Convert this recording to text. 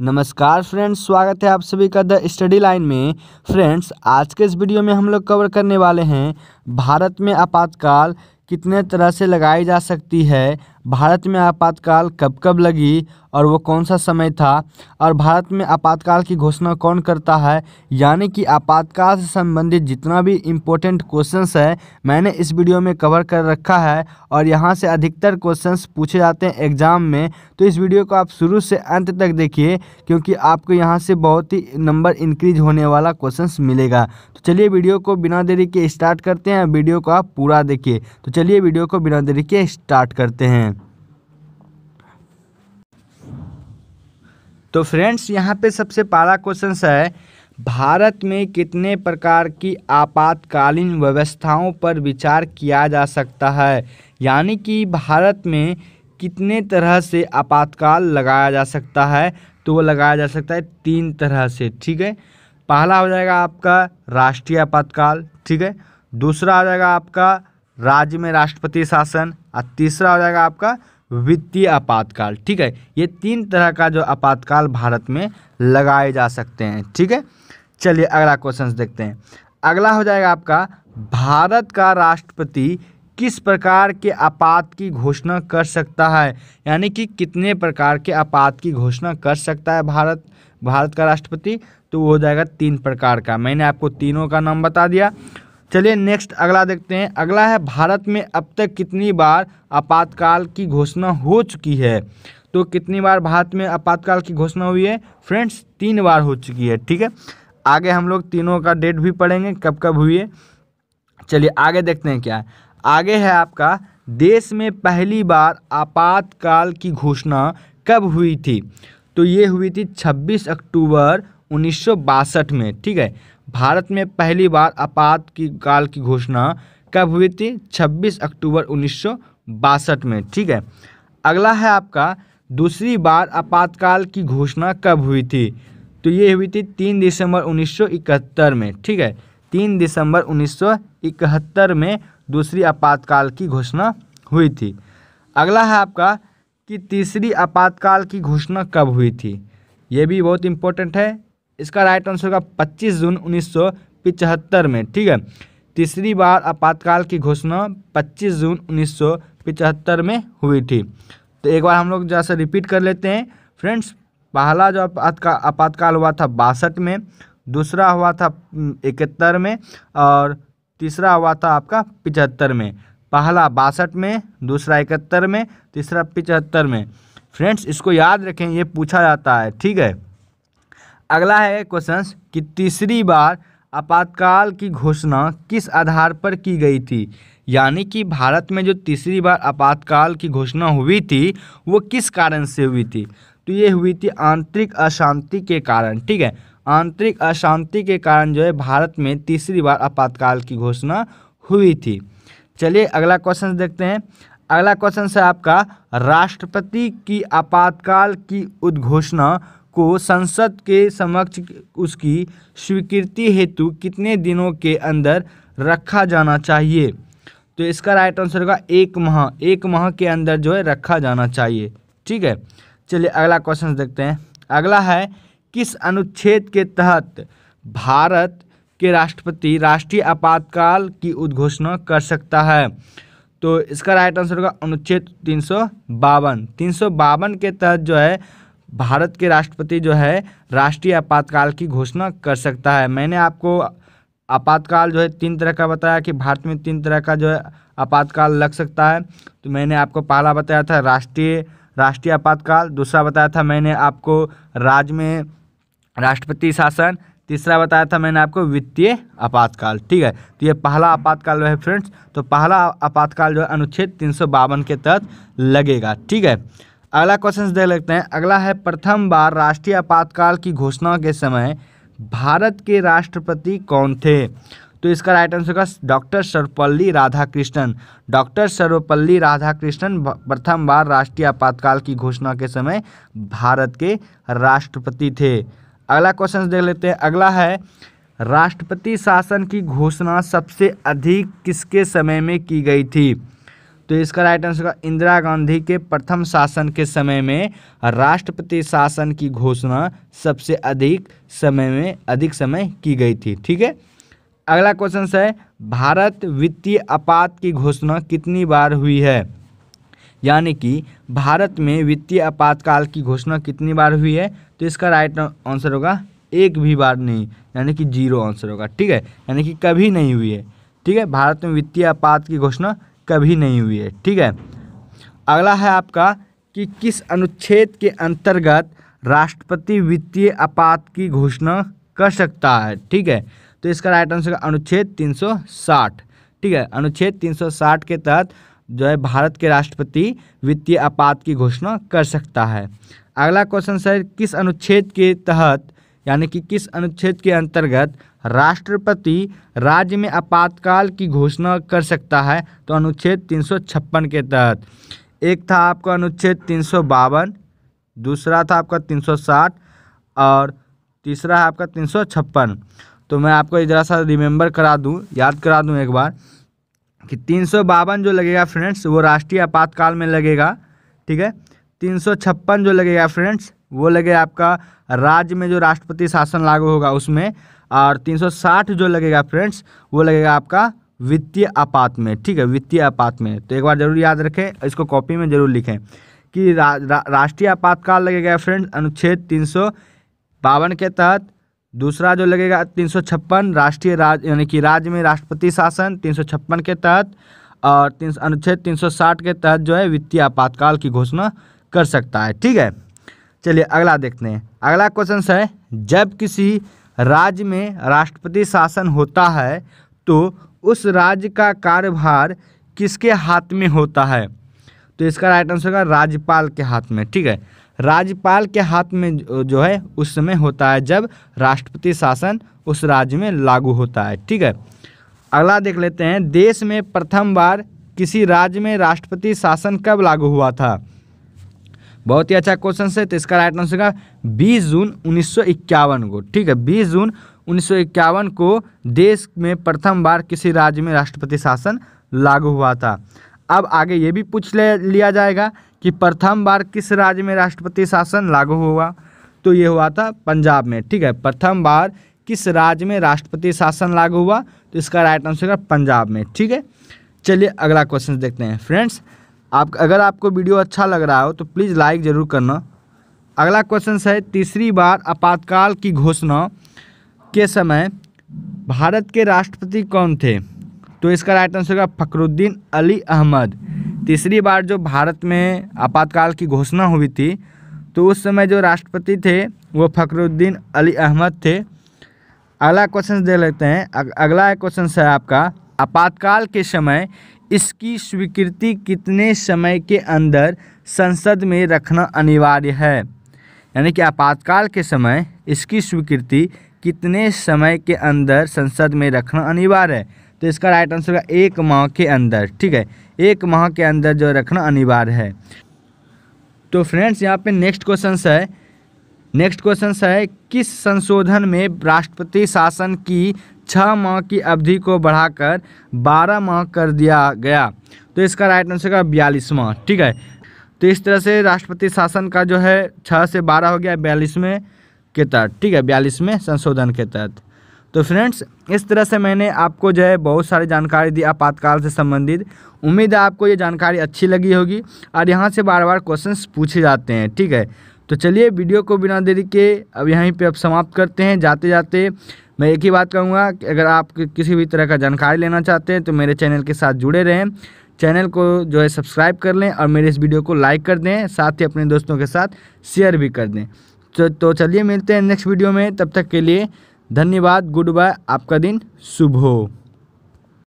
नमस्कार फ्रेंड्स स्वागत है आप सभी का द स्टडी लाइन में फ्रेंड्स आज के इस वीडियो में हम लोग कवर करने वाले हैं भारत में आपातकाल कितने तरह से लगाई जा सकती है भारत में आपातकाल कब कब लगी और वो कौन सा समय था और भारत में आपातकाल की घोषणा कौन करता है यानी कि आपातकाल से संबंधित जितना भी इम्पोर्टेंट क्वेश्चंस है मैंने इस वीडियो में कवर कर रखा है और यहाँ से अधिकतर क्वेश्चंस पूछे जाते हैं एग्ज़ाम में तो इस वीडियो को आप शुरू से अंत तक देखिए क्योंकि आपको यहाँ से बहुत ही नंबर इंक्रीज होने वाला क्वेश्चन मिलेगा तो चलिए वीडियो को बिना देरी के स्टार्ट करते हैं वीडियो को आप पूरा देखिए तो चलिए वीडियो को बिना देरी के स्टार्ट करते हैं तो फ्रेंड्स यहाँ पे सबसे पहला क्वेश्चन है भारत में कितने प्रकार की आपातकालीन व्यवस्थाओं पर विचार किया जा सकता है यानी कि भारत में कितने तरह से आपातकाल लगाया जा सकता है तो वो लगाया जा सकता है तीन तरह से ठीक है पहला हो जाएगा आपका राष्ट्रीय आपातकाल ठीक है दूसरा हो जाएगा आपका राज्य में राष्ट्रपति शासन और तीसरा हो जाएगा आपका वित्तीय आपातकाल ठीक है ये तीन तरह का जो आपातकाल भारत में लगाए जा सकते हैं ठीक है चलिए अगला क्वेश्चन देखते हैं अगला हो जाएगा आपका भारत का राष्ट्रपति किस प्रकार के आपात की घोषणा कर सकता है यानी कि कितने प्रकार के आपात की घोषणा कर सकता है भारत भारत का राष्ट्रपति तो वो हो जाएगा तीन प्रकार का मैंने आपको तीनों का नाम बता दिया चलिए नेक्स्ट अगला देखते हैं अगला है भारत में अब तक कितनी बार आपातकाल की घोषणा हो चुकी है तो कितनी बार भारत में आपातकाल की घोषणा हुई है फ्रेंड्स तीन बार हो चुकी है ठीक है आगे हम लोग तीनों का डेट भी पढ़ेंगे कब कब हुई है चलिए आगे देखते हैं क्या है आगे है आपका देश में पहली बार आपातकाल की घोषणा कब हुई थी तो ये हुई थी 26 अक्टूबर उन्नीस में ठीक है भारत में पहली बार आपात की काल की घोषणा कब हुई थी 26 अक्टूबर उन्नीस में ठीक है अगला है आपका दूसरी बार आपातकाल की घोषणा कब हुई थी तो ये हुई थी तीन दिसंबर उन्नीस में ठीक है तीन दिसंबर उन्नीस में दूसरी आपातकाल की घोषणा हुई थी अगला है आपका कि तीसरी आपातकाल की घोषणा कब हुई थी ये भी बहुत इम्पोर्टेंट है इसका राइट आंसर होगा पच्चीस जून उन्नीस में ठीक है तीसरी बार आपातकाल की घोषणा 25 जून पिचहत्तर में हुई थी तो एक बार हम लोग जैसे रिपीट कर लेते हैं फ्रेंड्स पहला जो आपातकाल आपातकाल हुआ था बासठ में दूसरा हुआ था इकहत्तर में और तीसरा हुआ था आपका पिचहत्तर में पहला बासठ में दूसरा इकहत्तर में तीसरा पिचहत्तर में फ्रेंड्स इसको याद रखें ये पूछा जाता है ठीक है अगला है क्वेश्चन कि तीसरी बार आपातकाल की घोषणा किस आधार पर की गई थी यानी कि भारत में जो तीसरी बार आपातकाल की घोषणा हुई थी वो किस कारण से हुई थी तो ये हुई थी आंतरिक अशांति के कारण ठीक है आंतरिक अशांति के कारण जो है भारत में तीसरी बार आपातकाल की घोषणा हुई थी चलिए अगला क्वेश्चन देखते हैं अगला क्वेश्चन है आपका राष्ट्रपति की आपातकाल की उद्घोषणा को संसद के समक्ष उसकी स्वीकृति हेतु कितने दिनों के अंदर रखा जाना चाहिए तो इसका राइट आंसर होगा एक माह एक माह के अंदर जो है रखा जाना चाहिए ठीक है चलिए अगला क्वेश्चन देखते हैं अगला है किस अनुच्छेद के तहत भारत के राष्ट्रपति राष्ट्रीय आपातकाल की उद्घोषणा कर सकता है तो इसका राइट आंसर होगा अनुच्छेद तीन सौ बावन तीन सौ बावन के तहत जो है भारत के राष्ट्रपति जो है राष्ट्रीय आपातकाल की घोषणा कर सकता है मैंने आपको आपातकाल जो है तीन तरह का बताया कि भारत में तीन तरह का जो है आपातकाल लग सकता है तो मैंने आपको पहला बताया था राष्ट्रीय राष्ट्रीय आपातकाल दूसरा बताया था मैंने आपको राज्य में राष्ट्रपति शासन तीसरा बताया था मैंने आपको वित्तीय आपातकाल ठीक है तो ये पहला आपातकाल है फ्रेंड्स तो पहला आपातकाल जो है अनुच्छेद तीन के तहत लगेगा ठीक है अगला क्वेश्चन देख लेते हैं अगला है प्रथम बार राष्ट्रीय आपातकाल की घोषणा के समय भारत के राष्ट्रपति कौन थे तो इसका राइट आंसर होगा डॉक्टर सर्वपल्ली राधाकृष्णन डॉक्टर सर्वपल्ली राधाकृष्णन प्रथम बार राष्ट्रीय आपातकाल की घोषणा के समय भारत के राष्ट्रपति थे अगला क्वेश्चन देख लेते हैं अगला है राष्ट्रपति शासन की घोषणा सबसे अधिक किसके समय में की गई थी तो इसका राइट आंसर होगा इंदिरा गांधी के प्रथम शासन के समय में राष्ट्रपति शासन की घोषणा सबसे अधिक समय में अधिक समय की गई थी ठीक है अगला क्वेश्चन है भारत वित्तीय आपात की घोषणा कितनी बार हुई है यानी कि भारत में वित्तीय आपातकाल की घोषणा कितनी बार हुई है तो इसका राइट आंसर होगा एक भी बार नहीं यानी कि जीरो आंसर होगा ठीक है यानी कि कभी नहीं हुई है ठीक है भारत में वित्तीय आपात की घोषणा कभी नहीं हुई है ठीक है अगला है आपका कि किस अनुच्छेद के अंतर्गत राष्ट्रपति वित्तीय आपात की घोषणा कर सकता है ठीक है तो इसका राइट आंसर अनुच्छेद 360 ठीक है अनुच्छेद 360 के तहत जो है भारत के राष्ट्रपति वित्तीय आपात की घोषणा कर सकता है अगला क्वेश्चन सर किस अनुच्छेद के तहत यानी कि किस अनुच्छेद के अंतर्गत राष्ट्रपति राज्य में आपातकाल की घोषणा कर सकता है तो अनुच्छेद तीन के तहत एक था आपका अनुच्छेद तीन दूसरा था आपका 360 और तीसरा है आपका तीन तो मैं आपको ज़रा सा रिमेंबर करा दूँ याद करा दूँ एक बार कि तीन जो लगेगा फ्रेंड्स वो राष्ट्रीय आपातकाल में लगेगा ठीक है तीन जो लगेगा फ्रेंड्स वो लगे आपका राज्य में जो राष्ट्रपति शासन लागू होगा उसमें और 360 जो लगेगा फ्रेंड्स वो लगेगा आपका वित्तीय आपात में ठीक है वित्तीय आपात में तो एक बार जरूर याद रखें इसको कॉपी में जरूर लिखें कि रा, रा, राष्ट्रीय आपातकाल लगेगा फ्रेंड्स अनुच्छेद तीन बावन के तहत दूसरा जो लगेगा तीन सौ छप्पन राष्ट्रीय राज यानी कि राज्य में राष्ट्रपति शासन तीन सौ छप्पन के तहत और तीन अनुच्छेद तीन सौ साठ के तहत जो है वित्तीय आपातकाल की घोषणा कर सकता है ठीक है चलिए अगला देखते हैं अगला क्वेश्चन है जब किसी राज्य में राष्ट्रपति शासन होता है तो उस राज्य का कार्यभार किसके हाथ में होता है तो इसका राइट आंसर होगा राज्यपाल के हाथ में ठीक है राज्यपाल के हाथ में जो है उस समय होता है जब राष्ट्रपति शासन उस राज्य में लागू होता है ठीक है अगला देख लेते हैं देश में प्रथम बार किसी राज्य में राष्ट्रपति शासन कब लागू हुआ था बहुत ही अच्छा क्वेश्चन है तो इसका राइट आंसर होगा बीस जून उन्नीस को ठीक है बीस जून उन्नीस को देश में प्रथम बार किसी राज्य में राष्ट्रपति शासन लागू हुआ था अब आगे ये भी पूछ ले लिया जाएगा कि प्रथम बार किस राज्य में राष्ट्रपति शासन लागू हुआ तो ये हुआ था पंजाब में ठीक है प्रथम बार किस राज्य में राष्ट्रपति शासन लागू हुआ तो इसका राइट आंसर होगा पंजाब में ठीक है चलिए अगला क्वेश्चन देखते हैं फ्रेंड्स आप अगर आपको वीडियो अच्छा लग रहा हो तो प्लीज़ लाइक ज़रूर करना अगला क्वेश्चन है तीसरी बार आपातकाल की घोषणा के समय भारत के राष्ट्रपति कौन थे तो इसका राइट आंसर होगा फ़खरुद्दीन अली अहमद तीसरी बार जो भारत में आपातकाल की घोषणा हुई थी तो उस समय जो राष्ट्रपति थे वो फ़खरुद्दीन अली अहमद थे अगला क्वेश्चन दे लेते हैं अगला क्वेश्चन है आपका आपातकाल के समय इसकी स्वीकृति कितने समय के अंदर संसद में रखना अनिवार्य है यानी कि आपातकाल के समय इसकी स्वीकृति कितने समय के अंदर संसद में रखना अनिवार्य है तो इसका राइट आंसर होगा एक माह के अंदर ठीक है एक माह के अंदर जो रखना अनिवार्य है तो फ्रेंड्स यहाँ पे नेक्स्ट क्वेश्चन है नेक्स्ट क्वेश्चन है किस संशोधन में राष्ट्रपति शासन की छः माह की अवधि को बढ़ाकर बारह माह कर दिया गया तो इसका राइट आंसर का बयालीस माह ठीक है तो इस तरह से राष्ट्रपति शासन का जो है छः से बारह हो गया बयालीसवें के तहत ठीक है बयालीसवें संशोधन के तहत तो फ्रेंड्स इस तरह से मैंने आपको जो है बहुत सारी जानकारी दी आपातकाल से संबंधित उम्मीद है आपको ये जानकारी अच्छी लगी होगी और यहाँ से बार बार क्वेश्चंस पूछे जाते हैं ठीक है तो चलिए वीडियो को बिना देरी के अब यहीं पे अब समाप्त करते हैं जाते जाते मैं एक ही बात कहूँगा कि अगर आप किसी भी तरह का जानकारी लेना चाहते हैं तो मेरे चैनल के साथ जुड़े रहें चैनल को जो है सब्सक्राइब कर लें और मेरे इस वीडियो को लाइक कर दें साथ ही अपने दोस्तों के साथ शेयर भी कर दें तो, तो चलिए मिलते हैं नेक्स्ट वीडियो में तब तक के लिए धन्यवाद गुड बाय आपका दिन शुभ हो